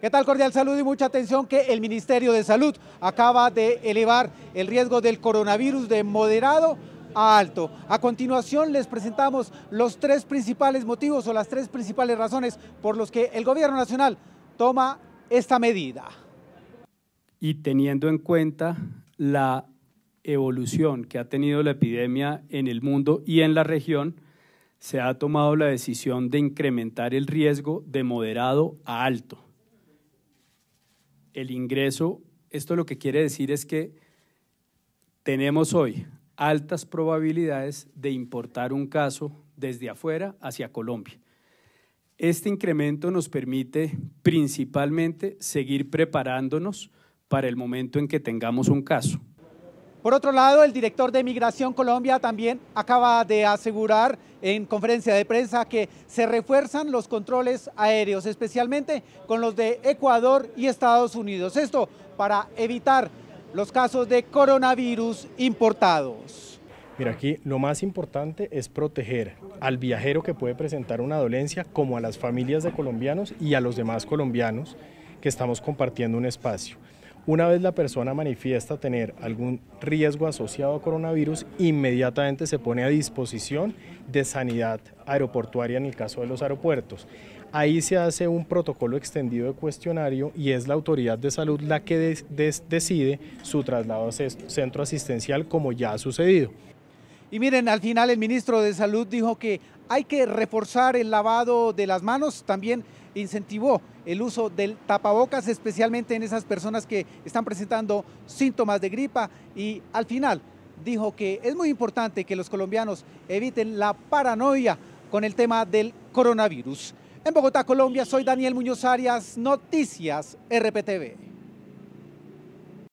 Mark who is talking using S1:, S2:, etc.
S1: ¿Qué tal? Cordial salud? y mucha atención que el Ministerio de Salud acaba de elevar el riesgo del coronavirus de moderado a alto. A continuación les presentamos los tres principales motivos o las tres principales razones por los que el gobierno nacional toma esta medida.
S2: Y teniendo en cuenta la evolución que ha tenido la epidemia en el mundo y en la región, se ha tomado la decisión de incrementar el riesgo de moderado a alto el ingreso, esto lo que quiere decir es que tenemos hoy altas probabilidades de importar un caso desde afuera hacia Colombia. Este incremento nos permite principalmente seguir preparándonos para el momento en que tengamos un caso.
S1: Por otro lado, el director de Migración Colombia también acaba de asegurar en conferencia de prensa que se refuerzan los controles aéreos, especialmente con los de Ecuador y Estados Unidos. Esto para evitar los casos de coronavirus importados.
S3: Mira, aquí lo más importante es proteger al viajero que puede presentar una dolencia, como a las familias de colombianos y a los demás colombianos que estamos compartiendo un espacio. Una vez la persona manifiesta tener algún riesgo asociado a coronavirus, inmediatamente se pone a disposición de sanidad aeroportuaria en el caso de los aeropuertos. Ahí se hace un protocolo extendido de cuestionario y es la autoridad de salud la que decide su traslado a centro asistencial como ya ha sucedido.
S1: Y miren, al final el ministro de Salud dijo que hay que reforzar el lavado de las manos, también incentivó el uso del tapabocas, especialmente en esas personas que están presentando síntomas de gripa y al final dijo que es muy importante que los colombianos eviten la paranoia con el tema del coronavirus. En Bogotá, Colombia, soy Daniel Muñoz Arias, Noticias RPTV.